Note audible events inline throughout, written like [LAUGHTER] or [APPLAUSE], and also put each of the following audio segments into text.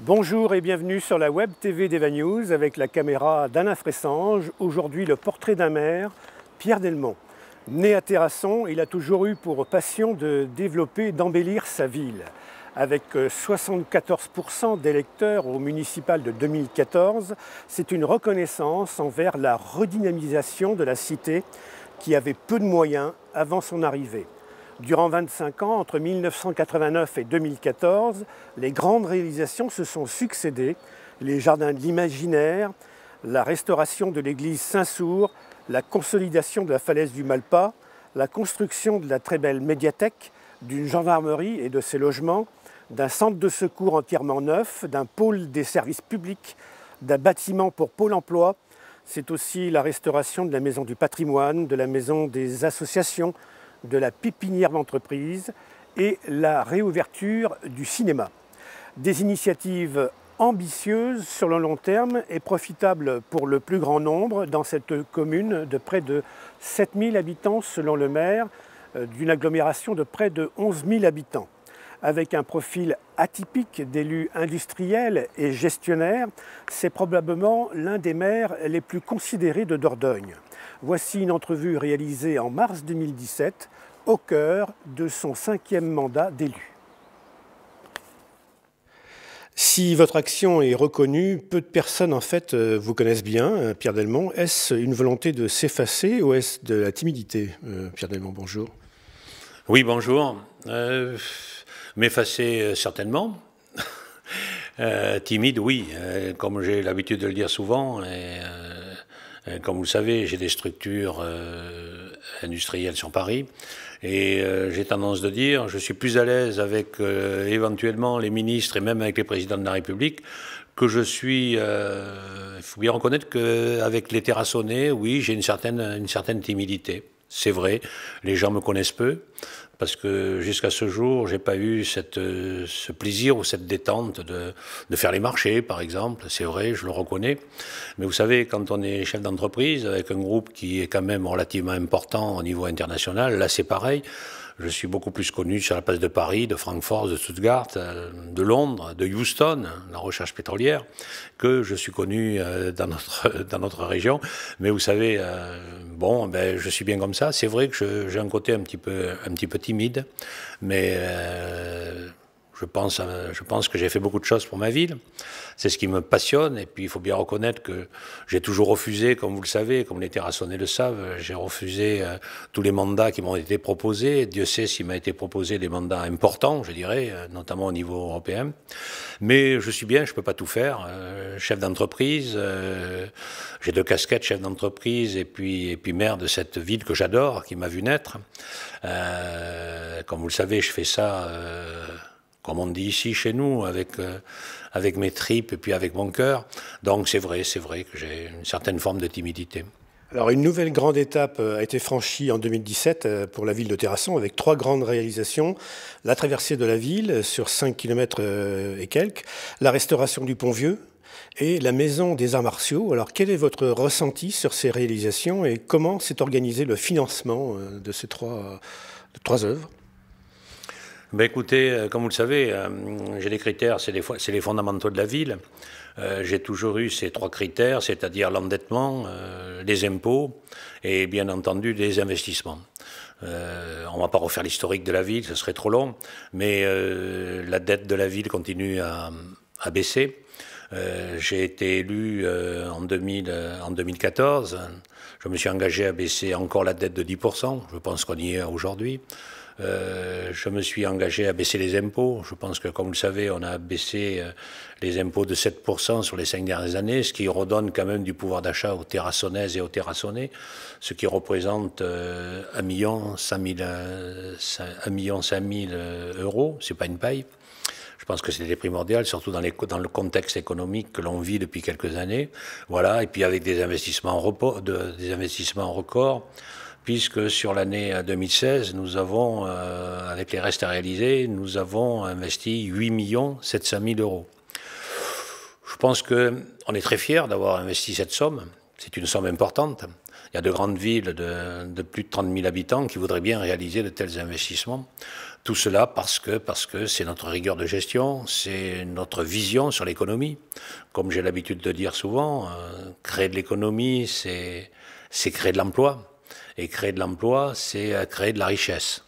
Bonjour et bienvenue sur la web TV d'Eva News avec la caméra d'Anna Fressange. Aujourd'hui, le portrait d'un maire, Pierre Delmont. Né à Terrasson, il a toujours eu pour passion de développer et d'embellir sa ville. Avec 74% euh, d'électeurs au municipal de 2014, c'est une reconnaissance envers la redynamisation de la cité qui avait peu de moyens avant son arrivée. Durant 25 ans, entre 1989 et 2014, les grandes réalisations se sont succédées. Les jardins de l'imaginaire, la restauration de l'église Saint-Sour, la consolidation de la falaise du Malpas, la construction de la très belle médiathèque, d'une gendarmerie et de ses logements, d'un centre de secours entièrement neuf, d'un pôle des services publics, d'un bâtiment pour Pôle emploi. C'est aussi la restauration de la maison du patrimoine, de la maison des associations, de la pépinière d'entreprise et la réouverture du cinéma. Des initiatives ambitieuses sur le long terme et profitables pour le plus grand nombre dans cette commune de près de 7000 habitants selon le maire, euh, d'une agglomération de près de 11 000 habitants. Avec un profil atypique d'élus industriels et gestionnaires, c'est probablement l'un des maires les plus considérés de Dordogne. Voici une entrevue réalisée en mars 2017 au cœur de son cinquième mandat d'élu. Si votre action est reconnue, peu de personnes en fait euh, vous connaissent bien, euh, Pierre Delmont. Est-ce une volonté de s'effacer ou est-ce de la timidité euh, Pierre Delmont, bonjour. Oui, bonjour. M'effacer certainement. [LAUGHS] timide, oui. comme j'ai l'habitude de le dire souvent, et, comme vous le savez, j'ai des structures industrielles sur Paris. Et euh, j'ai tendance de dire, je suis plus à l'aise avec euh, éventuellement les ministres et même avec les présidents de la République que je suis. Euh, il faut bien reconnaître qu'avec les terrassonnés, oui, j'ai une une certaine timidité. C'est vrai, les gens me connaissent peu, parce que jusqu'à ce jour, n'ai pas eu euh, ce plaisir ou cette détente de, de faire les marchés, par exemple. C'est vrai, je le reconnais. Mais vous savez, quand on est chef d'entreprise avec un groupe qui est quand même relativement important au niveau international, là c'est pareil. Je suis beaucoup plus connu sur la place de Paris, de Francfort, de Stuttgart, euh, de Londres, de Houston, la recherche pétrolière, que je suis connu euh, dans notre, [LAUGHS] dans notre région. Mais vous savez, euh, bon, ben, je suis bien comme ça. C'est vrai que j'ai un côté un petit peu, un petit peu timide, mais je pense, je pense que j'ai fait beaucoup de choses pour ma ville. C'est ce qui me passionne. Et puis, il faut bien reconnaître que j'ai toujours refusé, comme vous le savez, comme les terrassonnés le savent, j'ai refusé euh, tous les mandats qui m'ont été proposés. Dieu sait s'il m'a été proposé des mandats importants, je dirais, euh, notamment au niveau européen. Mais je suis bien, je ne peux pas tout faire. Euh, chef d'entreprise, j'ai deux casquettes, chef d'entreprise et puis, et puis maire de cette ville que j'adore, qui m'a vu naître. comme vous le savez, je fais ça comme on dit ici chez nous, avec, euh, avec mes tripes et puis avec mon cœur. Donc c'est vrai, c'est vrai que j'ai une certaine forme de timidité. Alors une nouvelle grande étape euh, a été franchie en 2017 euh, pour la ville de Terrasson avec trois grandes réalisations. La traversée de la ville sur 5 km et quelques, la restauration du pont vieux et la maison des arts martiaux. Alors quel est votre ressenti sur ces réalisations et comment s'est organisé le financement de ces trois, trois œuvres bah, écoutez, euh, comme vous le savez, euh, j'ai des critères, c'est les, fondamentaux de la ville. Euh, j'ai toujours eu ces trois critères, c'est-à-dire l'endettement, les impôts et bien entendu des investissements. on ne va pas refaire l'historique de la ville, ce serait trop long, mais la dette de la ville continue à, baisser. j'ai été élu en, 2014. Je me suis engagé à baisser encore la dette de 10%. Je pense qu'on y est aujourd'hui. Euh, je me suis engagé à baisser les impôts. Je pense que, comme vous le savez, on a baissé euh, les impôts de 7% sur les cinq dernières années, ce qui redonne quand même du pouvoir d'achat aux terrassonnaises et aux terrassonnais, ce qui représente euh, 1 million 5 000, 1 million euh, euros. C'est pas une paille. Je pense que c'était primordial, surtout dans, les, dans, le contexte économique que l'on vit depuis quelques années. Voilà, et puis avec des investissements, repos, de, des investissements records puisque sur l'année 2016, euh, nous avons, euh, avec les restes à réaliser, nous avons investi 8 700 000 euros. Je pense qu'on est très fiers d'avoir investi cette somme. C'est une somme importante. Il y a de grandes villes de, plus de 30 000 habitants qui voudraient bien réaliser de tels investissements. Tout cela parce que parce que c'est notre rigueur de gestion, c'est notre vision sur l'économie. Comme j'ai l'habitude de dire souvent, euh, créer de l'économie, c'est créer de l'emploi. Et créer de l'emploi, c'est euh, créer de la richesse.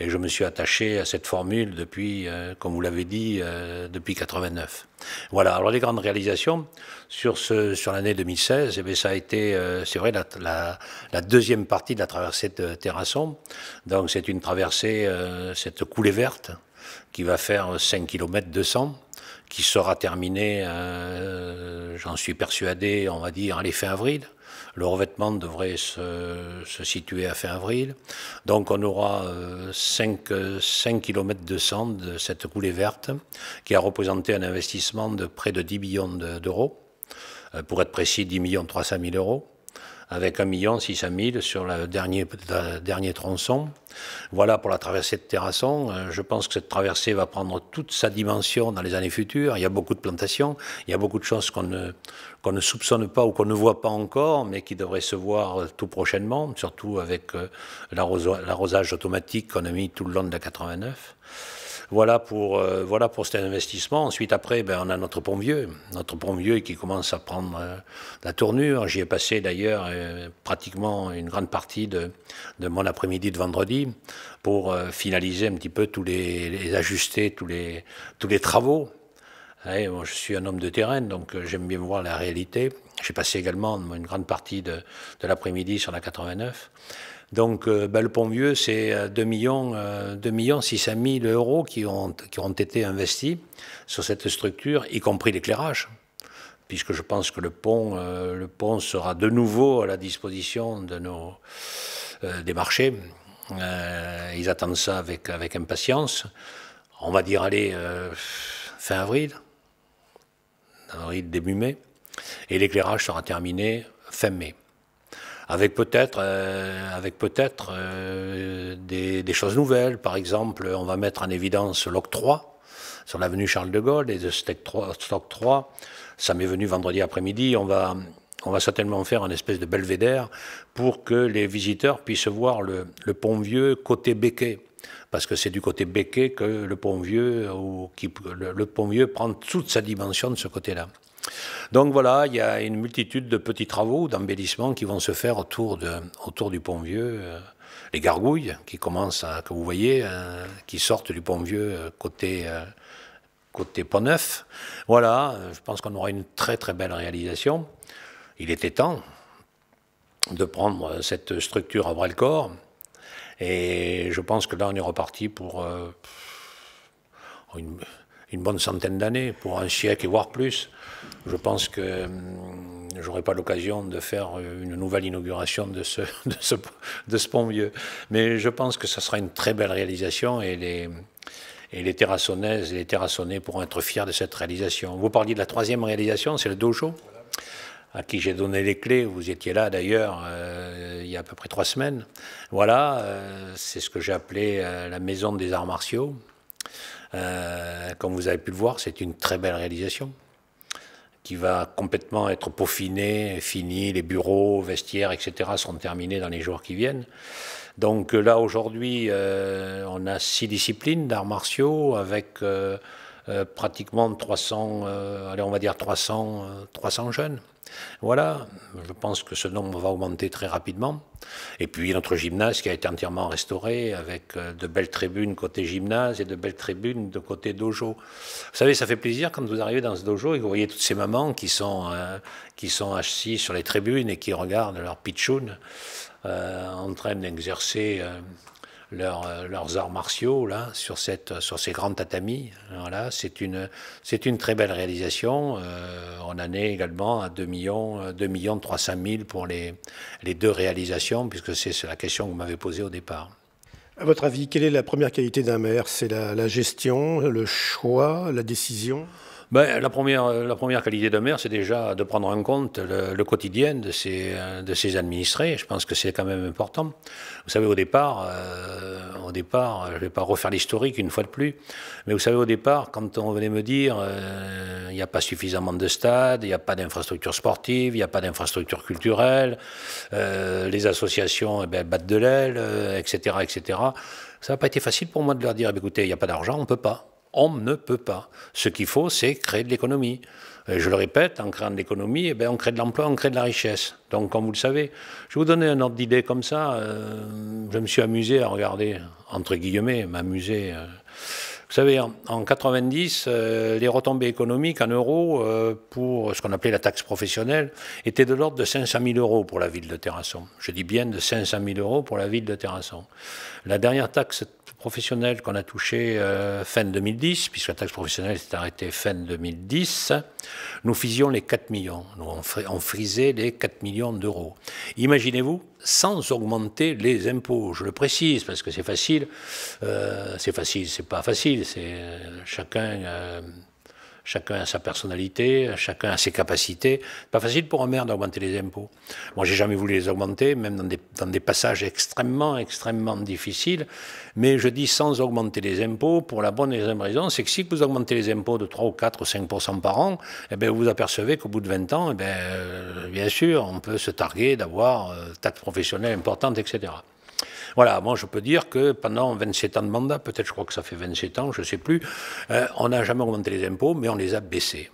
Et je me suis attaché à cette formule depuis, euh, comme vous l'avez dit, euh, depuis 89. Voilà. Alors les grandes réalisations sur ce sur l'année 2016, eh ben ça a été, c'est vrai, la, la, la, deuxième partie de la traversée de Terrasson. Donc c'est une traversée, cette coulée verte qui va faire 5 km 200 qui sera terminée, j'en suis persuadé, on va dire, à fin avril. Le revêtement devrait se, situer à fin avril. Donc on aura 5, euh, km de sang de cette coulée verte qui a représenté un investissement de près de 10 millions d'euros. Euh, pour être précis, 10 millions 300 000 euros avec 1 million 000 sur le dernier, dernier tronçon. Voilà pour la traversée de Terrasson. Euh, je pense que cette traversée va prendre toute sa dimension dans les années futures. Il y a beaucoup de plantations, il y a beaucoup de choses qu'on ne, qu'on ne soupçonne pas ou qu'on ne voit pas encore, mais qui devraient se voir euh, tout prochainement, surtout avec euh, l'arrosage automatique qu'on a mis tout le long de la 89. Voilà pour, euh, voilà pour cet investissement. Ensuite, après, ben, on a notre pont vieux. Notre pont vieux qui commence à prendre euh, la tournure. J'y ai passé d'ailleurs euh, pratiquement une grande partie de, de mon après-midi de vendredi pour finaliser un petit peu tous les, ajustés, tous les, tous les travaux eh, je suis un homme de terrain, donc j'aime bien voir la réalité. J'ai passé également une grande partie de, de l'après-midi sur la 89. Donc euh, ben, le pont vieux, c'est 2 euh, millions, 2 euh, millions 600 euros qui ont, été investis sur cette structure, y compris l'éclairage puisque je pense que le pont, sera de nouveau à la disposition des marchés. ils attendent ça avec, impatience. On va dire, allez, fin avril, avril, début mai, et l'éclairage sera terminé fin mai avec peut-être euh, avec peut-être euh, des, choses nouvelles. Par exemple, on va mettre en évidence l'octroi sur l'avenue Charles de Gaulle et de Stock 3. Ça m'est venu vendredi après-midi. On va on va certainement faire un espèce de belvédère pour que les visiteurs puissent voir le, pont vieux côté Béquet parce que c'est du côté béquet que le pont vieux, ou qui, le pont vieux prend toute sa dimension de ce côté-là. Donc voilà, il y a une multitude de petits travaux d'embellissements qui vont se faire autour, de, autour du pont vieux. Euh, les gargouilles qui commencent, à, que vous voyez, euh, qui sortent du pont vieux euh, côté, côté pont neuf. Voilà, je pense qu'on aura une très très belle réalisation. Il était temps de prendre cette structure à bras le corps. Et je pense que là, on est reparti pour une, une bonne centaine d'années, pour un siècle, voire plus. Je pense que hum, j'aurai pas l'occasion de faire une nouvelle inauguration de ce, [LAUGHS] de pont vieux. Mais je pense que ce sera une très belle réalisation et les, et les et les terrassonnais pourront être fiers de cette réalisation. Vous parliez de la troisième réalisation, c'est le dojo, à qui j'ai donné les clés. Vous étiez là d'ailleurs euh, il y a à peu près trois semaines. Voilà, euh, c'est ce que j'ai appelé euh, la maison des arts martiaux. Euh, comme vous avez pu le voir, c'est une très belle réalisation qui va complètement être peaufinée, finie, les bureaux, vestiaires, etc. seront terminés dans les jours qui viennent. Donc euh, là, aujourd'hui, euh, on a six disciplines d'arts martiaux avec pratiquement 300, on va dire 300 jeunes. Voilà, je pense que ce nombre va augmenter très rapidement. Et puis notre gymnase qui a été entièrement restauré avec euh, de belles tribunes côté gymnase et de belles tribunes de côté dojo. Vous savez, ça fait plaisir quand vous arrivez dans ce dojo et que vous voyez toutes ces mamans qui sont, euh, qui sont assises sur les tribunes et qui regardent leur pitchoun euh, en train d'exercer. Euh, leurs arts martiaux là, sur, cette, euh, sur ces grands tatamis. c'est une, une très belle réalisation. Euh, on en est également à 2 millions, 2 millions 300 000 pour les, les deux réalisations, puisque c'est la question que vous m'avez posée au départ. À votre avis, quelle est la première qualité d'un maire C'est la gestion, le choix, la décision ben, la, première, euh, la première qualité de maire, c'est déjà de prendre en compte le, quotidien de ses, euh, de administrés. Je pense que c'est quand même important. Vous savez, au départ, euh, au départ je ne vais pas refaire l'historique une fois de plus, mais vous savez, au départ, quand on venait me dire il n'y a pas suffisamment de stades, il n'y a pas d'infrastructures sportives, il n'y a pas d'infrastructures culturelles, les associations eh ben, battent de l'aile, etc., etc., ça n'a pas été facile pour moi de leur dire eh ben, écoutez, il n'y a pas d'argent, on ne peut pas. On ne peut pas. Ce qu'il faut, c'est créer de l'économie. Je le répète, en créant de l'économie, eh ben, on crée de l'emploi, on crée de la richesse. Donc, comme vous le savez, je vais vous donner un ordre d'idée comme ça. Euh, je me suis amusé à regarder, entre guillemets, m'amuser. Euh. vous savez, en, 90, euh, les retombées économiques en euros pour ce qu'on appelait la taxe professionnelle étaient de l'ordre de 500 000 euros pour la ville de Terrasson. Je dis bien de 500 000 euros pour la ville de Terrasson. La dernière taxe professionnelle qu'on a touché euh, fin 2010, puisque la taxe professionnelle s'est arrêtée fin 2010, nous fisions les 4 millions. Nous, on, frisait les 4 millions d'euros. Imaginez-vous, sans augmenter les impôts. Je le précise parce que c'est facile. Euh, c'est facile, c'est pas facile. C'est euh, chacun Chacun a sa personnalité, chacun a ses capacités. Pas facile pour un maire d'augmenter les impôts. Moi, j'ai jamais voulu les augmenter, même dans des, dans des passages extrêmement, extrêmement difficiles. Mais je dis sans augmenter les impôts, pour la bonne et la même raison, c'est que si vous augmentez les impôts de 3 ou 4 ou 5 par an, eh bien, vous vous apercevez qu'au bout de 20 ans, eh bien, euh, bien sûr, on peut se targuer d'avoir euh, tas de professionnels importantes, etc. Voilà, moi je peux dire que pendant 27 ans de mandat, peut-être je crois que ça fait 27 ans, je ne sais plus, euh, on n'a jamais augmenté les impôts, mais on les a baissés.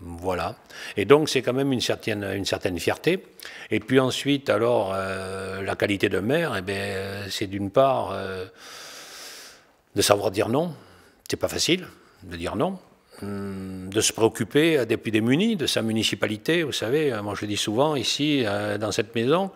Voilà. Et donc c'est quand même une certaine, une certaine fierté. Et puis ensuite, alors, euh, la qualité de maire, eh bien, c'est d'une part euh, de savoir dire non. C'est pas facile de dire non hum, de se préoccuper des plus démunis, de sa municipalité. Vous savez, moi je dis souvent ici, dans cette maison,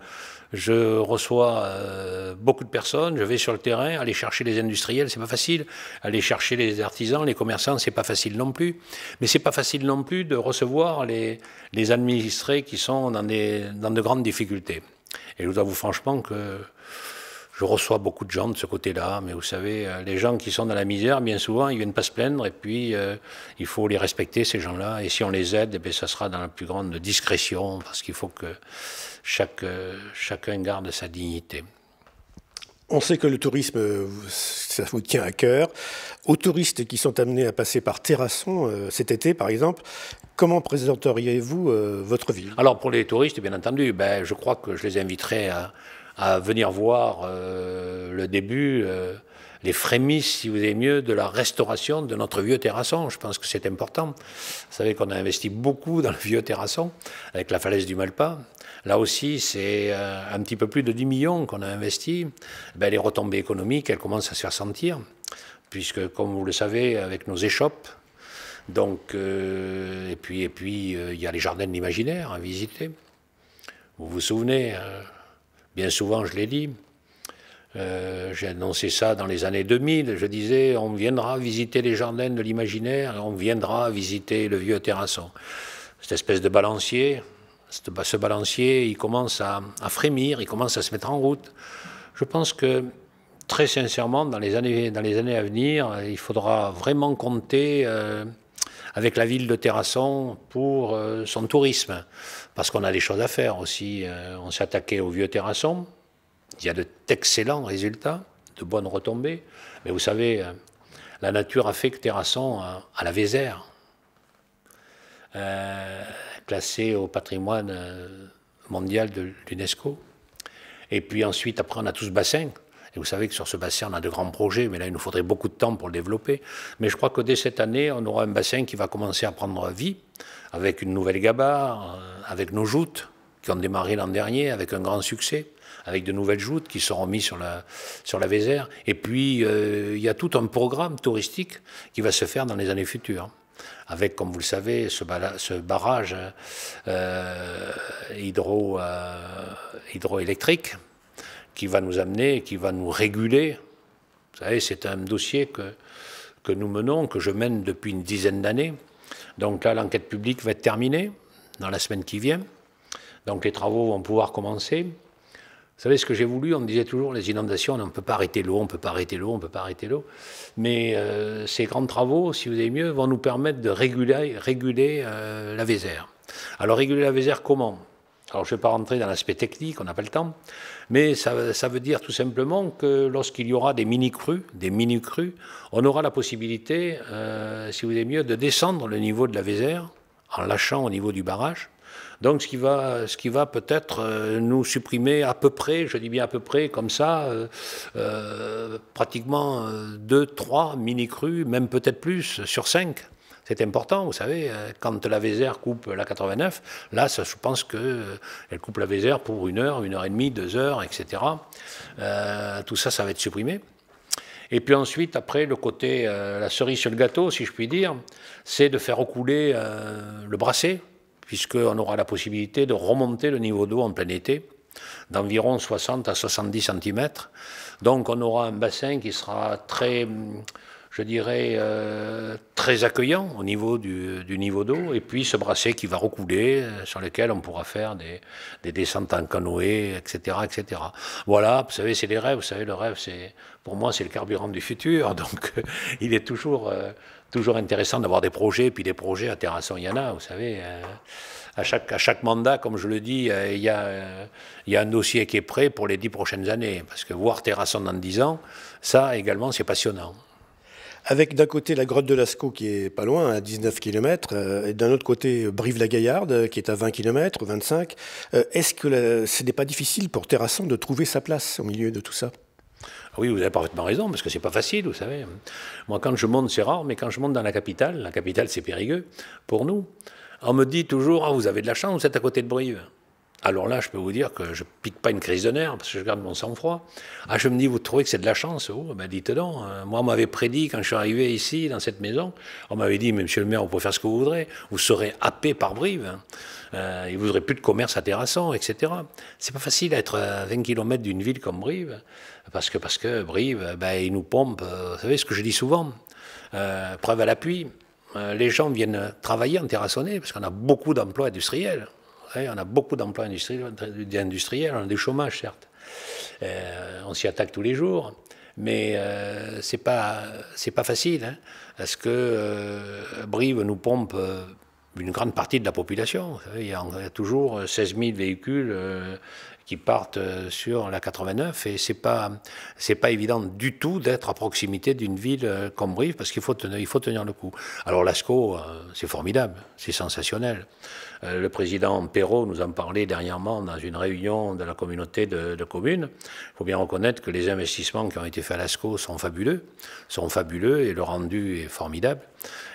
je reçois euh, beaucoup de personnes, je vais sur le terrain, aller chercher les industriels, c'est pas facile, aller chercher les artisans, les commerçants, c'est pas facile non plus, mais c'est pas facile non plus de recevoir les, administrés qui sont dans, des, dans de grandes difficultés. Et je vous avoue franchement que je reçois beaucoup de gens de ce côté-là, mais vous savez, euh, les gens qui sont dans la misère, bien souvent, ils viennent pas se plaindre, et puis euh, il faut les respecter, ces gens-là, et si on les aide, eh ça sera dans la plus grande discrétion, parce qu'il faut que euh, chacun garde sa dignité. On sait que le tourisme, ça vous tient à cœur. Aux touristes qui sont amenés à passer par Terrasson cet été, par exemple, comment présenteriez-vous votre ville Alors pour les touristes, bien entendu, ben, je crois que je les inviterais à à venir voir euh, le début, euh, les frémisses, si vous aimez mieux, de la restauration de notre vieux terrasson. Je pense que c'est important. Vous savez qu'on a investi beaucoup dans le vieux terrasson, avec la falaise du Malpas. Là aussi, c'est euh, un petit peu plus de 10 millions qu'on a investi. Eh ben, les retombées économiques, elles commencent à se faire sentir, puisque, comme vous le savez, avec nos échoppes, donc, et puis, et puis, il y a les jardins de l'imaginaire à visiter. Vous vous souvenez, Bien souvent, je l'ai dit. Euh, j'ai annoncé ça dans les années 2000. Je disais, on viendra visiter les jardins de l'imaginaire, on viendra visiter le vieux terrasson. Cette espèce de balancier, ce balancier, il commence à, frémir, il commence à se mettre en route. Je pense que très sincèrement, dans les années, dans les années à venir, il faudra vraiment compter euh, avec la ville de Terrasson pour euh, son tourisme parce qu'on a des choses à faire aussi. Euh, on s'est attaqué au vieux terrasson. Il y a d'excellents résultats, de bonnes retombées. Mais vous savez, euh, la nature a fait que terrasson, euh, à la Vézère, classé au patrimoine mondial de l'UNESCO. Et puis ensuite, après, on a tout ce bassin. Et vous savez que sur ce bassin, on a de grands projets, mais là, il nous faudrait beaucoup de temps pour le développer. Mais je crois que dès cette année, on aura un bassin qui va commencer à prendre vie avec une nouvelle gabarre, euh, avec nos joutes qui ont démarré l'an dernier avec un grand succès, avec de nouvelles joutes qui seront mises sur la, sur la Vézère. Et puis, euh, il y a tout un programme touristique qui va se faire dans les années futures avec, comme vous le savez, ce, barrage euh, hydro, hydroélectrique qui va nous amener, qui va nous réguler. Vous savez, c'est un dossier que nous menons, que je mène depuis une dizaine d'années, donc là, l'enquête publique va être terminée dans la semaine qui vient. Donc les travaux vont pouvoir commencer. Vous savez ce que j'ai voulu On me disait toujours les inondations, on ne peut pas arrêter l'eau, on ne peut pas arrêter l'eau, on ne peut pas arrêter l'eau. Mais euh, ces grands travaux, si vous avez mieux, vont nous permettre de réguler, euh, la Vézère. Alors réguler la vésère comment alors je ne vais pas rentrer dans l'aspect technique, on n'a pas le temps, mais ça, veut dire tout simplement que lorsqu'il y aura des mini-crues, des mini-crues, on aura la possibilité, euh, si vous voulez mieux, de descendre le niveau de la Vézère en lâchant au niveau du barrage. Donc ce qui va, ce qui va peut-être euh, nous supprimer à peu près, je dis bien à peu près comme ça, euh, pratiquement 2, 3 mini-crues, même peut-être plus, sur 5. C'est important, vous savez, euh, quand la Vézère coupe la 89, là, je pense qu'elle euh, coupe la Vézère pour une heure, une heure et demie, deux heures, etc. Euh, tout ça, ça va être supprimé. Et puis ensuite, après, le côté, la cerise sur le gâteau, si je puis dire, c'est de faire recouler le brassé, puisqu'on aura la possibilité de remonter le niveau d'eau en plein été d'environ 60 à 70 cm. Donc on aura un bassin qui sera très je dirais, euh, très accueillant au niveau du, niveau d'eau, et puis ce brassé qui va recouler, euh, sur lequel on pourra faire des, descentes en canoë, etc., etc. Voilà, vous savez, c'est des rêves, vous savez, le rêve, c'est pour moi, c'est le carburant du futur, [LAUGHS] donc euh, il est toujours, toujours intéressant d'avoir des projets, puis des projets à Terrasson, il y en a, vous savez. à chaque, à chaque mandat, comme je le dis, il y, a, il y a un dossier qui est prêt pour les dix prochaines années. Parce que voir Terrasson dans dix ans, ça également, c'est passionnant avec d'un côté la grotte de Lascaux qui est pas loin, à 19 km, et d'un autre côté euh, Brive-la-Gaillarde euh, qui est à 20 km, 25. Est-ce que ce n'est pas difficile pour Terrasson de trouver sa place au milieu de tout ça ah oui, vous avez parfaitement raison, parce que c'est pas facile, vous savez. Moi, quand je monte, c'est rare, mais quand je monte dans la capitale, la capitale, c'est Périgueux, pour nous, on me dit toujours, ah, vous avez de la chance, vous êtes à côté de Brive. Alors là, je peux vous dire que je pique pas une crise de nerfs parce que je garde mon sang-froid. Ah, je me dis, vous trouvez que c'est de la chance oh, ben dites donc. Hein. Moi, on m'avait prédit quand je suis arrivé ici, dans cette maison, on m'avait dit, monsieur le maire, on pouvez faire ce que vous voudrez. Vous serez happé par Brive. Hein. Euh, il Euh, vous aurait plus de commerce à Terrasson, etc. C'est pas facile d'être à 20 km d'une ville comme Brive parce que, parce que Brive, euh, ben, il nous pompe. Euh, vous savez ce que je dis souvent Preuve à l'appui. les gens viennent travailler en terrassonné parce qu'on a beaucoup d'emplois industriels on a beaucoup d'emplois industriels, industriels, on a du chômage, certes. Euh, on s'y attaque tous les jours, mais euh, ce n'est pas pas facile, hein. parce que euh, Brive nous pompe une grande partie de la population. Il y a, toujours 16 000 véhicules qui partent euh, sur la 89 et c'est pas c'est pas évident du tout d'être à proximité d'une ville euh, comme Brive parce qu'il faut tenir, il faut tenir le coup. Alors Lascaux, euh, c'est formidable, c'est sensationnel. Le président Perrault nous en parlait dernièrement dans une réunion de la communauté de, de communes. Il faut bien reconnaître que les investissements qui ont été faits à Lascaux sont fabuleux, sont fabuleux et le rendu est formidable.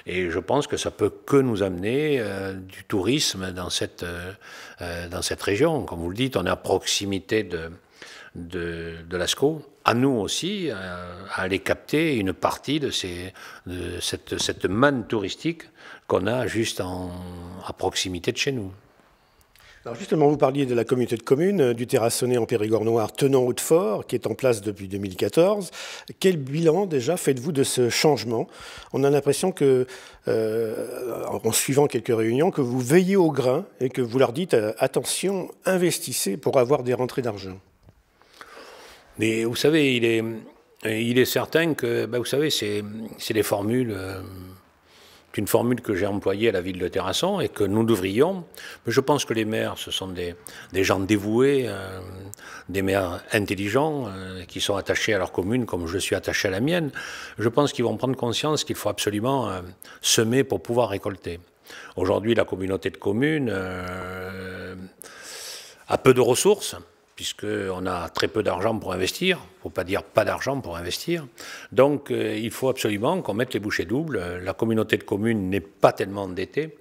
Et je pense que ça peut que nous amener euh, du tourisme dans cette, euh, euh, dans cette région. Comme vous le dites, on est à proximité de, de, l'ASCO. À nous aussi, à aller capter une partie de, ces, cette, manne touristique qu'on a juste à proximité de chez nous. Alors justement, vous parliez de la communauté de communes euh, du Terrassonnet en Périgord Noir, tenant Hautefort, qui est en place depuis 2014. Quel bilan déjà faites-vous de ce changement On a l'impression que, euh, en suivant quelques réunions, que vous veillez au grain et que vous leur dites euh, attention, investissez pour avoir des rentrées d'argent. Mais vous savez, il est, certain que, ben, vous savez, c'est des formules. C'est une formule que j'ai employée à la ville de Terrasson et que nous devrions. Mais je pense que les maires, ce sont des, gens dévoués, euh, des maires intelligents, euh, qui sont attachés à leur commune comme je suis attaché à la mienne. Je pense qu'ils vont prendre conscience qu'il faut absolument euh, semer pour pouvoir récolter. Aujourd'hui, la communauté de communes a peu de ressources puisqu'on a très peu d'argent pour investir, il ne faut pas dire pas d'argent pour investir. Donc euh, il faut absolument qu'on mette les bouchées doubles. La communauté de communes n'est pas tellement endettée.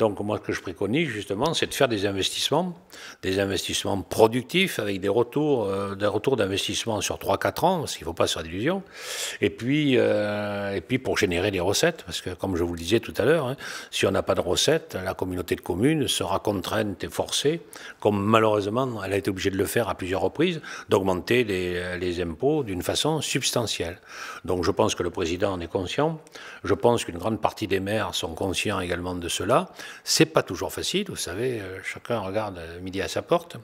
Donc moi, ce que je préconise justement, c'est de faire des investissements, des investissements productifs avec des retours, euh, d'investissement sur 3-4 ans, parce qu'il ne faut pas se faire d'illusion. Et puis, euh, et puis pour générer des recettes, parce que comme je vous le disais tout à l'heure, hein, si on n'a pas de recettes, la communauté de communes sera contrainte et forcée, comme malheureusement elle a été obligée de le faire à plusieurs reprises, d'augmenter les, les impôts d'une façon substantielle. Donc je pense que le président en est conscient. Je pense qu'une grande partie des maires sont conscients également de cela. C'est pas toujours facile, vous savez, euh, chacun regarde euh, midi à sa porte,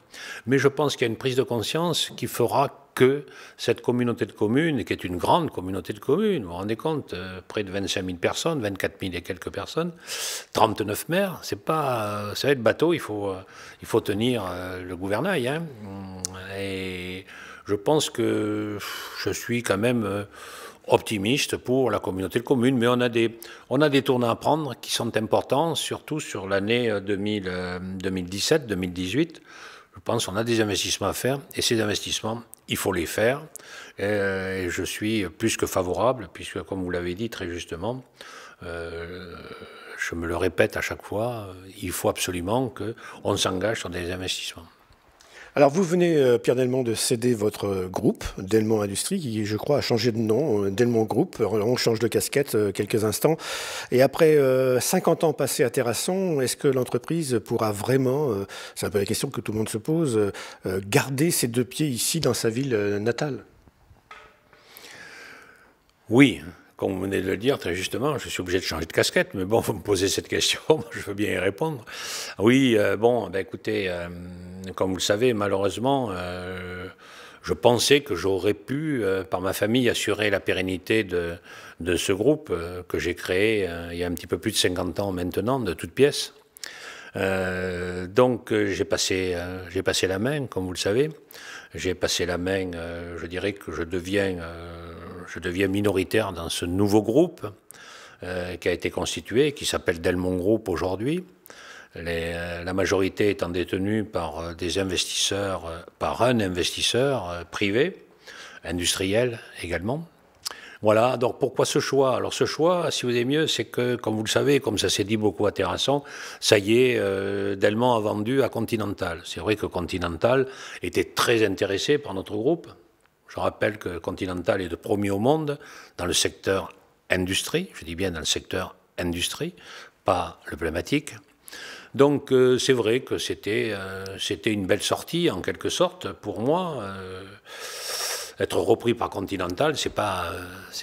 mais je pense qu'il y a une prise de conscience qui fera que cette communauté de communes, qui est une grande communauté de communes, vous vous rendez compte, euh, près de 25 000 personnes, 24 000 et quelques personnes, 39 maires, c'est pas, ça va être bateau, il faut, il faut tenir le gouvernail. Hein. Et je pense que je suis quand même optimiste pour la communauté de communes, mais on a des, on a des tournants à prendre qui sont importants, surtout sur l'année 2017-2018. Euh, euh, je pense qu'on a des investissements à faire et ces investissements, il faut les faire. Et euh, je suis plus que favorable, puisque comme vous l'avez dit très justement, je me le répète à chaque fois, il faut absolument qu'on s'engage sur des investissements. Alors vous venez, euh, Pierre Delmont, de céder votre euh, groupe, Delmont Industrie, qui je crois a changé de nom, euh, Delmont Group. On change de casquette quelques instants. Et après 50 ans passés à Terrasson, est-ce que l'entreprise pourra vraiment, c'est un peu la question que tout le monde se pose, garder ses deux pieds ici dans sa ville natale Oui, comme vous venez de le dire très justement, je suis obligé de changer de casquette, mais bon, [LAUGHS] vous me posez cette question, [LAUGHS] je veux bien y répondre. Oui, bon, ben écoutez, comme vous le savez, malheureusement, euh, je pensais que j'aurais pu, euh, par ma famille, assurer la pérennité de, ce groupe euh, que j'ai créé il y a un petit peu plus de 50 ans maintenant, de toutes pièces. donc j'ai passé, j'ai passé la main, comme vous le savez. J'ai passé la main, je dirais que je deviens, je deviens minoritaire dans ce nouveau groupe qui a été constitué, qui s'appelle Delmon Group aujourd'hui. Euh, la majorité étant détenue par euh, des investisseurs, euh, par un investisseur privé, industriel également. Voilà, donc pourquoi ce choix Alors ce choix, si vous voulez mieux, c'est que, comme vous le savez, comme ça s'est dit beaucoup à Terrasson, ça y est, Delmont a vendu à Continental. C'est vrai que Continental était très intéressé par notre groupe. Je rappelle que Continental est de premier au monde dans le secteur industrie, je dis bien dans le secteur industrie, pas le pneumatique. Donc euh, c'est vrai que euh, c'était une belle sortie en quelque sorte pour moi. Euh, être repris par Continental, c'est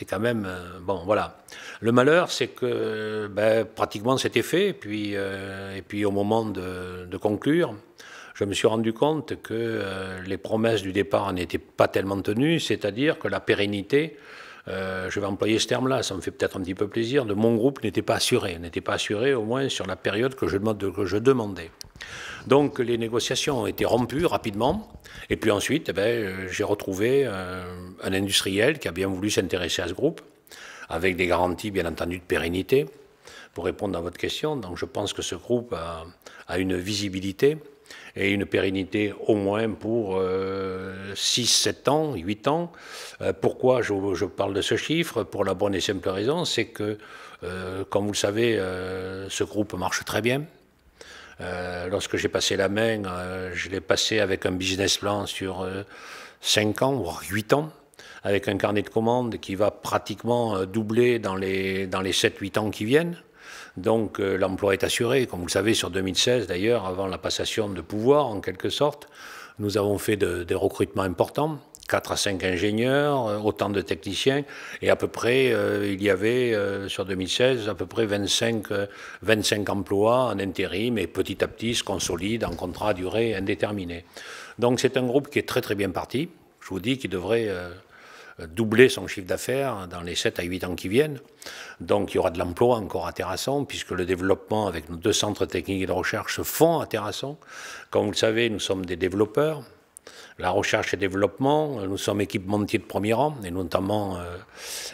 quand même bon voilà. Le malheur, c'est que ben, pratiquement c'était fait. Et puis et puis au moment de, conclure, je me suis rendu compte que les promesses du départ n'étaient pas tellement tenues, c'est-à-dire que la pérennité euh, je vais employer ce terme-là, ça me fait peut-être un petit peu plaisir, de mon groupe n'était pas assuré, n'était pas assuré au moins sur la période que je, que je demandais. Donc les négociations ont été rompues rapidement, et puis ensuite eh ben, euh, j'ai retrouvé euh, un industriel qui a bien voulu s'intéresser à ce groupe, avec des garanties bien entendu de pérennité, pour répondre à votre question. Donc je pense que ce groupe a une visibilité et une pérennité au moins pour 6, euh, 7 ans, 8 ans. Euh, pourquoi je, parle de ce chiffre Pour la bonne et simple raison, c'est que, euh, comme vous le savez, ce groupe marche très bien. lorsque j'ai passé la main, je l'ai passé avec un business plan sur 5 ans, voire 8 ans avec un carnet de commandes qui va pratiquement doubler dans les, dans les 7-8 ans qui viennent. Donc euh, l'emploi est assuré, comme vous le savez, sur 2016 d'ailleurs, avant la passation de pouvoir en quelque sorte. Nous avons fait des recrutements importants, 4 à 5 ingénieurs, euh, autant de techniciens, et à peu près, euh, il y avait sur 2016 à peu près 25, 25 emplois en intérim, et petit à petit se consolide en contrat à durée indéterminée. Donc c'est un groupe qui est très très bien parti, je vous dis, qu'il devrait euh, doubler son chiffre d'affaires dans les 7 à 8 ans qui viennent. Donc il y aura de l'emploi encore à Terrasson, puisque le développement avec nos deux centres techniques et de recherche se font à Terrasson. Comme vous le savez, nous sommes des développeurs. La recherche et développement, nous sommes équipementiers de premier rang, et notamment euh,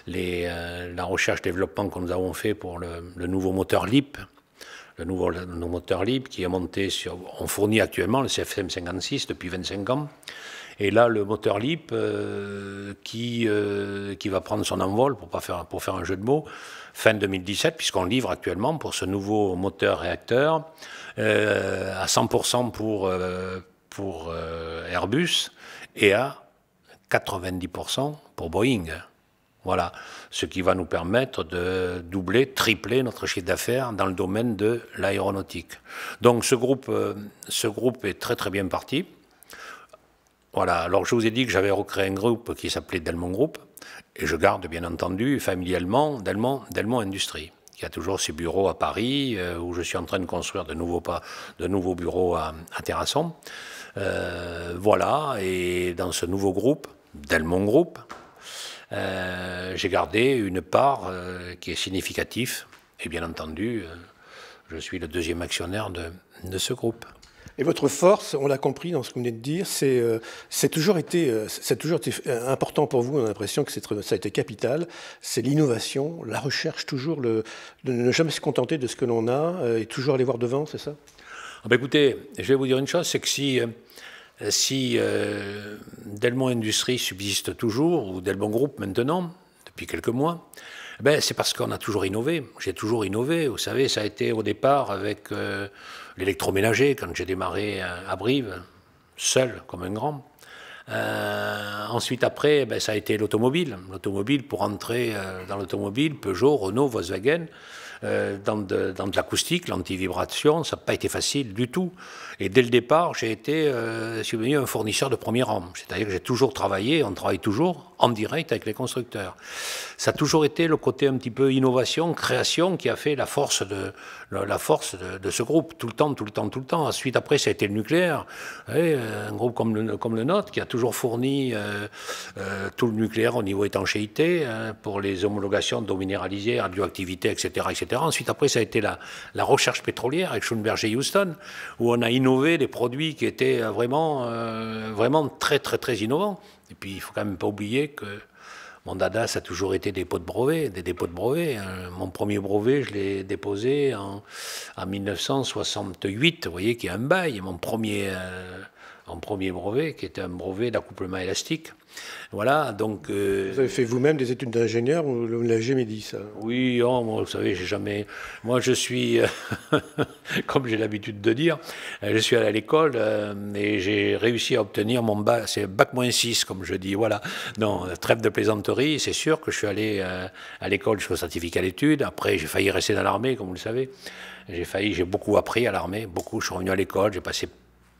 les, euh, la recherche-développement que nous avons fait pour le, nouveau moteur LIP, le nouveau moteur LIP qui est monté sur. On fournit actuellement le CFM56 depuis 25 ans et là, le moteur LIP, euh, qui, euh, qui va prendre son envol, pour, pas faire, pour faire un jeu de mots, fin 2017, puisqu'on livre actuellement pour ce nouveau moteur réacteur euh, à 100% pour, pour Airbus et à 90% pour Boeing. Voilà, ce qui va nous permettre de doubler, tripler notre chiffre d'affaires dans le domaine de l'aéronautique. Donc ce groupe, ce groupe est très très bien parti. Voilà, alors je vous ai dit que j'avais recréé un groupe qui s'appelait Delmont Group, et je garde bien entendu familialement Delmont, Delmont Industrie. qui a toujours ses bureaux à Paris, euh, où je suis en train de construire de nouveaux, bureaux à, Terrasson. Euh, voilà, et dans ce nouveau groupe, Delmont Group, euh, j'ai gardé une part qui est significative, et bien entendu, je suis le deuxième actionnaire de ce groupe. Et votre force, on l'a compris dans ce que vous venez de dire, c'est euh, c'est toujours été, c'est euh, toujours euh, important pour vous. On a l'impression que ça a été capital. C'est l'innovation, la recherche, toujours le, de ne jamais se contenter de ce que l'on a et toujours aller voir devant, c'est ça ah ben Écoutez, je vais vous dire une chose, c'est que si si Delmont Industrie subsiste toujours, ou Delmont Group maintenant, depuis quelques mois, eh ben c'est parce qu'on a toujours innové. J'ai toujours innové. Vous savez, ça a été au départ avec l'électroménager quand j'ai démarré euh, à Brive, seul comme un grand. Euh, ensuite, après, ben, ça a été l'automobile. L'automobile, pour entrer euh, dans l'automobile, Peugeot, Renault, Volkswagen, dans de, dans de l'acoustique, l'antivibration, ça n'a pas été facile du tout. Et dès le départ, j'ai été, euh, si vous voulez, un fournisseur de premier rang. C'est-à-dire que j'ai toujours travaillé, on travaille toujours en direct avec les constructeurs. Ça a toujours été le côté un petit peu innovation, création, qui a fait la force de, la force de, ce groupe, tout le temps, tout le temps, tout le temps. Ensuite, après, ça a été le nucléaire. un groupe comme le, comme le nôtre, qui a toujours fourni euh, euh, tout le nucléaire au niveau étanchéité, hein, pour les homologations d'eau minéralisée, radioactivité, etc., etc. Ensuite, après, ça a été la, la recherche pétrolière avec Schoenberger et Houston, où on a innové innover des produits qui étaient euh, vraiment, euh, vraiment très, très, très innovants. Et puis, il faut quand même pas oublier que mon dada, ça a toujours été des dépôts de brevets, des dépôts de brevets. Hein. Mon premier brevet, je l'ai déposé en, 1968, vous voyez, qui est un bail. Mon premier, euh, en premier brevet, qui était un brevet d'accouplement élastique. Voilà, donc. Euh, vous avez fait vous-même des études d'ingénieur ou vous ne jamais dit ça Oui, oh, vous savez, j'ai jamais. Moi, je suis, euh, [LAUGHS] comme j'ai l'habitude de dire, euh, je suis allé à l'école et j'ai réussi à obtenir mon bac, c'est bac moins 6, comme je dis, voilà. Non, trêve de plaisanterie, c'est sûr que je suis allé à l'école je scientifique à l'étude. Après, j'ai failli rester dans l'armée, comme vous le savez. J'ai failli, j'ai beaucoup appris à l'armée, beaucoup. Je suis revenu à l'école, j'ai passé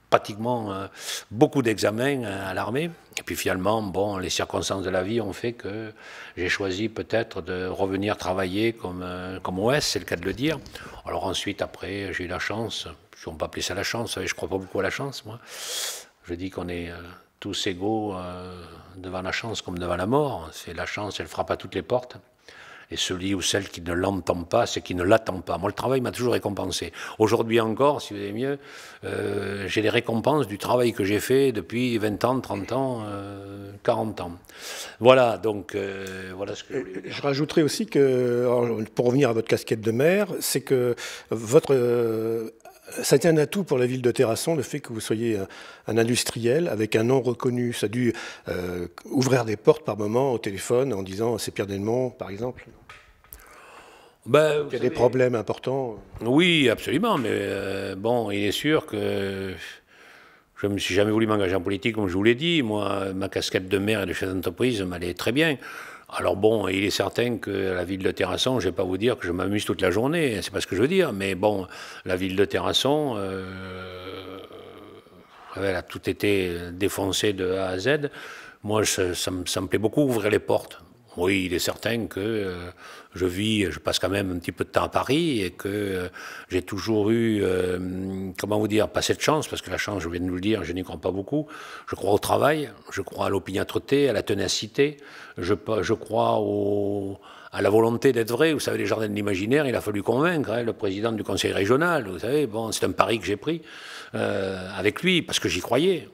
pratiquement euh, beaucoup d'examens euh, à l'armée. Et puis finalement, bon, les circonstances de la vie ont fait que j'ai choisi peut-être de revenir travailler comme, euh, comme OS, c'est le cas de le dire. Alors ensuite, après, j'ai eu la chance, si on peut appeler ça la chance, je ne crois pas beaucoup à la chance, moi. Je dis qu'on est tous égaux devant la chance comme devant la mort. C'est la chance, elle frappe à toutes les portes. Et celui ou celle qui ne l'entend pas, c'est qui ne l'attend pas. Moi, le travail m'a toujours récompensé. Aujourd'hui encore, si vous aimez mieux, euh, j'ai les récompenses du travail que j'ai fait depuis 20 ans, 30 ans, 40 euh, ans. Voilà, donc, euh, voilà ce que je voulais dire. Je rajouterai aussi que, pour revenir à votre casquette de maire, c'est que votre ça a été un atout pour la ville de Terrasson, le fait que vous soyez un, industriel avec un nom reconnu. Ça a dû ouvrir des portes par moment au téléphone en disant c'est Pierre Delmont, par exemple. Ben, il y a des problèmes importants. Oui, absolument. Mais euh, bon, il est sûr que je ne me suis jamais voulu m'engager en politique, comme je vous l'ai dit. Moi, ma casquette de maire et de chef d'entreprise m'allait très bien. Alors bon, il est certain que la ville de Terrasson, je ne vais pas vous dire que je m'amuse toute la journée, hein, c'est pas ce que je veux dire, mais bon, la ville de Terrasson, euh, elle a tout été défoncée de A à Z. Moi, ça, me, plaît beaucoup ouvrir les portes. Oui, il est certain que... Euh, je vis, je passe quand même un petit peu de temps à Paris et que euh, j'ai toujours eu, euh, comment vous dire, pas cette chance, parce que la chance, je viens de vous le dire, je n'y crois pas beaucoup. Je crois au travail, je crois à l'opiniâtreté, à la ténacité, je, crois à la volonté d'être vrai. Vous savez, les jardins de l'imaginaire, il a fallu convaincre hein, le président du conseil régional. Vous savez, bon, c'est un pari que j'ai pris euh, avec lui, parce que j'y croyais.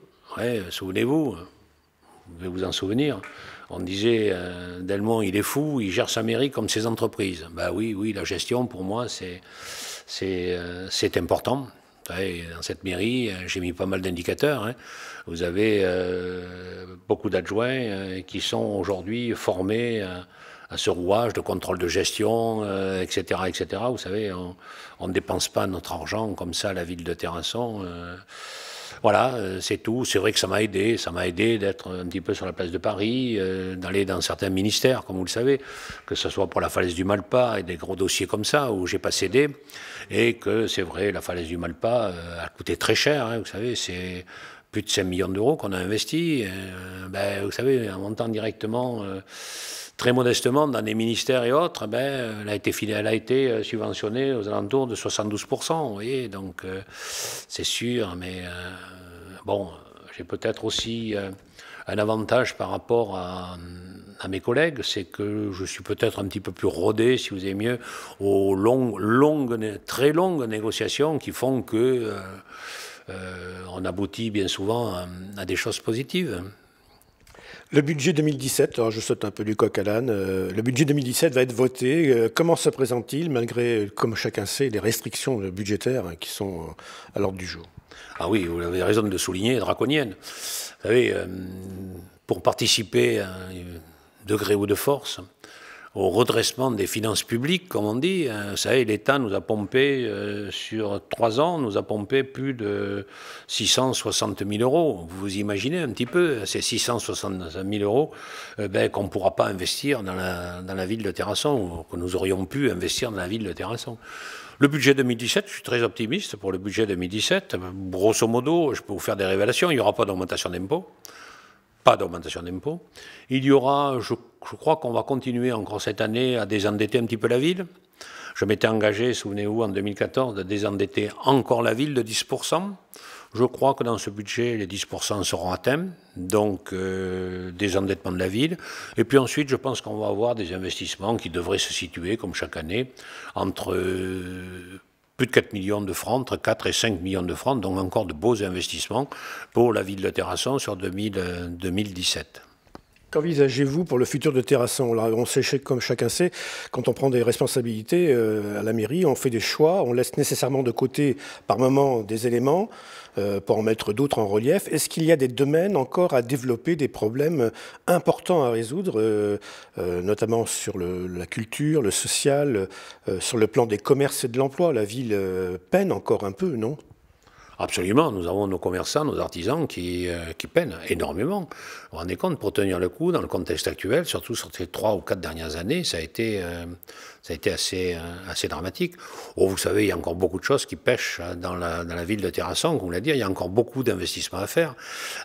Souvenez-vous, vous pouvez vous en souvenir. On disait, euh, Delmont, il est fou, il gère sa mairie comme ses entreprises. Ben oui, oui, la gestion, pour moi, c'est c'est euh, important. dans cette mairie, euh, j'ai mis pas mal d'indicateurs. Hein. Vous avez beaucoup d'adjoints qui sont aujourd'hui formés à ce rouage de contrôle de gestion, etc., etc. Vous savez, on ne dépense pas notre argent comme ça la ville de Terrasson. Voilà, euh, c'est tout. C'est vrai que ça m'a aidé. Ça m'a aidé d'être un petit peu sur la place de Paris, euh, d'aller dans certains ministères, comme vous le savez, que ce soit pour la falaise du Malpa et des gros dossiers comme ça, où j'ai pas cédé. Et que c'est vrai, la falaise du Malpa euh, a coûté très cher, hein, vous savez, c'est plus de 5 millions d'euros qu'on a investi. ben, vous savez, en montant directement très modestement, dans des ministères et autres, ben, euh, elle a été, elle a été euh, subventionnée aux alentours de 72%, vous voyez, donc euh, c'est sûr, mais bon, j'ai peut-être aussi un avantage par rapport à, mes collègues, c'est que je suis peut-être un petit peu plus rodé, si vous aimez mieux, aux longues, très longues négociations qui font que on aboutit bien souvent à des choses positives. Le budget 2017, alors je saute un peu du coq à l'âne, euh, le budget 2017 va être voté. Euh, comment se présente-t-il malgré, euh, comme chacun sait, les restrictions budgétaires hein, qui sont à l'ordre du jour Ah oui, vous avez raison de le souligner, draconienne. Vous savez, pour participer à un degré ou de force, au redressement des finances publiques, comme on dit. Euh, vous savez, l'État nous a pompé, euh, sur trois ans, nous a pompé plus de 660 000 euros. Vous vous imaginez un petit peu ces 660 000 euros euh, ben, qu'on ne pourra pas investir dans la, dans la ville de Terrasson, ou que nous aurions pu investir dans la ville de Terrasson. Le budget 2017, je suis très optimiste pour le budget 2017. Grosso modo, je peux vous faire des révélations, il n'y aura pas d'augmentation d'impôts pas d'augmentation d'impôts. Il y aura, je, crois qu'on va continuer encore cette année à désendetter un petit peu la ville. Je m'étais engagé, souvenez-vous, en 2014, de désendetter encore la ville de 10%. Je crois que dans ce budget, les 10% seront atteints, donc euh, désendettement de la ville. Et puis ensuite, je pense qu'on va avoir des investissements qui devraient se situer, comme chaque année, entre euh, plus de 4 millions de francs, entre 4 et 5 millions de francs, donc encore de beaux investissements pour la ville de Terrasson sur 2017. Euh, Qu'envisagez-vous pour le futur de Terrasson On sait, comme chacun sait, quand on prend des responsabilités euh, à la mairie, on fait des choix, on laisse nécessairement de côté par moment des éléments. Euh, pour en mettre d'autres en relief. Est-ce qu'il y a des domaines encore à développer, des problèmes importants à résoudre, euh, euh, notamment sur la culture, le social, sur le plan des commerces et de l'emploi La ville peine encore un peu, non Absolument, nous avons nos commerçants, nos artisans qui, qui peinent énormément. Vous vous rendez compte, pour tenir le coup, dans le contexte actuel, surtout sur ces trois ou quatre dernières années, ça a été, ça a été assez, euh, assez dramatique. Oh, vous savez, il y a encore beaucoup de choses qui pêchent hein, dans la, ville de Terrasson, comme on l'a dit. Il y a encore beaucoup d'investissements à faire.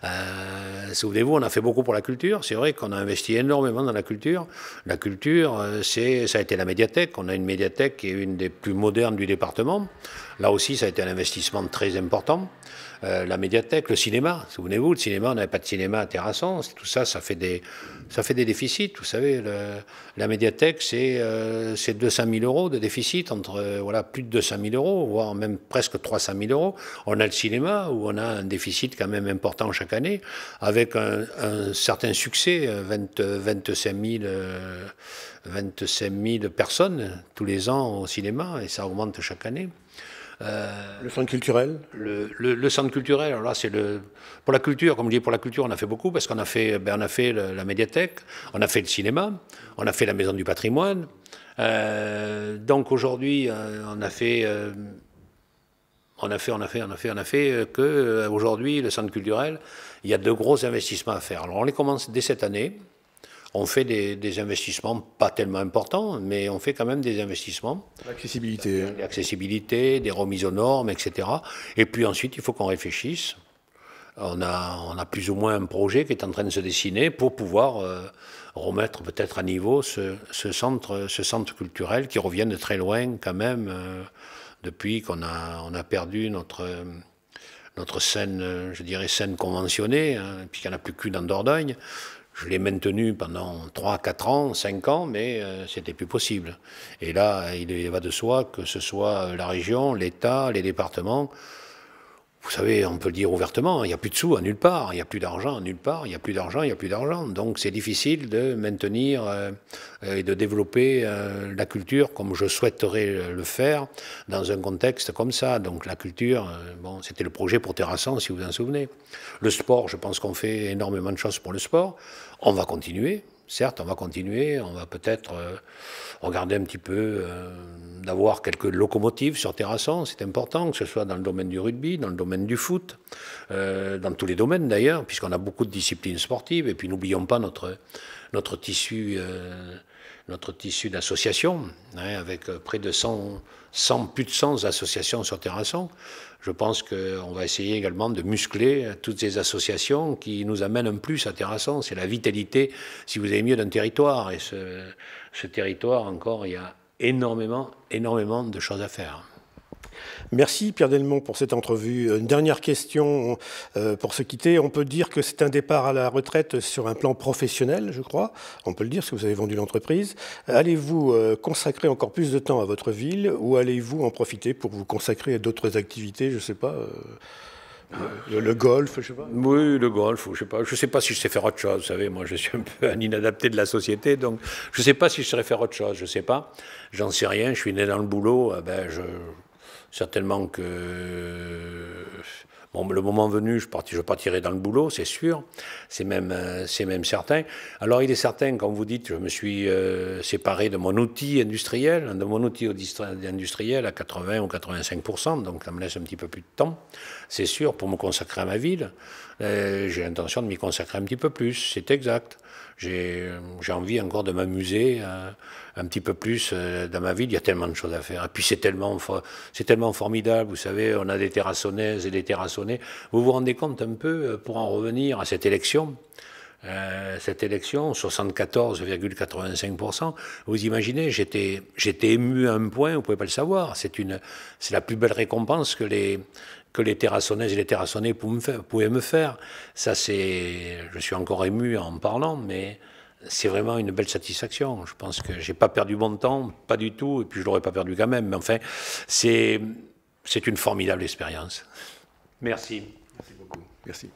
Euh, souvenez-vous, on a fait beaucoup pour la culture. C'est vrai qu'on a investi énormément dans la culture. La culture, euh, c'est, ça a été la médiathèque. On a une médiathèque qui est une des plus modernes du département. Là aussi, ça a été un investissement très important. Euh, la médiathèque, le cinéma. Souvenez-vous, le cinéma, on n'avait pas de cinéma à Terrasson. Tout ça, ça fait des, déficits. Vous savez, la médiathèque, c'est 200 euh, 000 euros de déficit, entre euh, voilà, plus de 200 000 euros, voire même presque 300 000 euros. On a le cinéma, où on a un déficit quand même important chaque année, avec un, certain succès, 25 000 personnes tous les ans au cinéma et ça augmente chaque année. Euh, le centre culturel le, centre culturel, alors là, c'est le. Pour la culture, comme je dis, pour la culture, on a fait beaucoup, parce qu'on a fait, ben, on a fait la médiathèque, on a fait le cinéma, on a fait la maison du patrimoine. Euh, donc aujourd'hui, euh, on a fait on a fait, on a fait, on a fait, on a fait que aujourd'hui le centre culturel, il y a de gros investissements à faire. Alors on les commence dès cette année on fait des, investissements pas tellement importants, mais on fait quand même des investissements. L'accessibilité. L'accessibilité, des remises aux normes, etc. Et puis ensuite, il faut qu'on réfléchisse. On a, plus ou moins un projet qui est en train de se dessiner pour pouvoir euh, remettre peut-être à niveau ce, centre, ce centre culturel qui revient de très loin quand même euh, depuis qu'on a, perdu notre... scène, je dirais, scène conventionnée, hein, puisqu'il n'y en a plus qu'une en Dordogne. Je l'ai maintenu pendant 3, 4 ans, 5 ans, mais ce euh, c'était plus possible. Et là, il va de soi que ce soit euh, la région, l'État, les départements. Vous savez, on peut le dire ouvertement, il n'y a plus de sous à nulle part, il n'y a plus d'argent à nulle part, il n'y a plus d'argent, il n'y a plus d'argent. Donc c'est difficile de maintenir euh, et de développer la culture comme je souhaiterais le faire dans un contexte comme ça. Donc la culture, bon, c'était le projet pour Terrassan, si vous vous en souvenez. Le sport, je pense qu'on fait énormément de choses pour le sport. On va continuer, certes, on va continuer, on va peut-être euh, regarder un petit peu. Euh, avoir quelques locomotives sur Terrasson, c'est important, que ce soit dans le domaine du rugby, dans le domaine du foot, euh, dans tous les domaines d'ailleurs, puisqu'on a beaucoup de disciplines sportives, et puis n'oublions pas notre, notre tissu, euh, notre tissu d'associations, hein, avec euh, près de 100, 100, plus de 100 associations sur Terrasson. Je pense qu'on va essayer également de muscler euh, toutes ces associations qui nous amènent un plus à Terrasson, c'est la vitalité, si vous avez mieux, d'un territoire, et ce, ce territoire encore, il y a énormément, énormément de choses à faire. Merci Pierre Delmont pour cette entrevue. Euh, une dernière question euh, pour se quitter. On peut dire que c'est un départ à la retraite sur un plan professionnel, je crois. On peut le dire si vous avez vendu l'entreprise. Allez-vous euh, consacrer encore plus de temps à votre ville ou allez-vous en profiter pour vous consacrer à d'autres activités, je ne sais pas le, golf, je sais pas. Oui, le golf, je sais pas. Je sais pas si je sais faire autre chose. Vous savez, moi, je suis un peu un inadapté de la société, donc je sais pas si je saurais faire autre chose. Je sais pas. J'en sais rien. Je suis né dans le boulot. Eh ben, certainement que Bon, le moment venu, je, je partirai dans le boulot, c'est sûr, c'est même, euh, c'est même certain. Alors il est certain, quand vous dites, je me suis euh, séparé de mon outil industriel, de mon outil industriel à 80 ou 85%, donc ça me laisse un petit peu plus de temps, c'est sûr, pour me consacrer à ma ville. Euh, j'ai l'intention de m'y consacrer un petit peu plus, c'est exact. Euh, j'ai envie encore de m'amuser euh, un, petit peu plus euh, dans ma ville. Il y a tellement de choses à faire. Et puis c'est tellement, c'est tellement formidable. Vous savez, on a des terrassonnaises et des terrassonnais. Vous vous rendez compte un peu, pour en revenir à cette élection, cette élection, 74,85%. Vous imaginez, j'étais ému à un point, vous pouvez pas le savoir. C'est la plus belle récompense que les, que les terrassonnaises et les terrassonnais pouvaient me faire. Ça, c'est, je suis encore ému en parlant, mais c'est vraiment une belle satisfaction. Je pense que j'ai pas perdu mon temps, pas du tout, et puis je l'aurais pas perdu quand même. Mais enfin, c'est, c'est une formidable expérience. Merci. Merci beaucoup. Merci.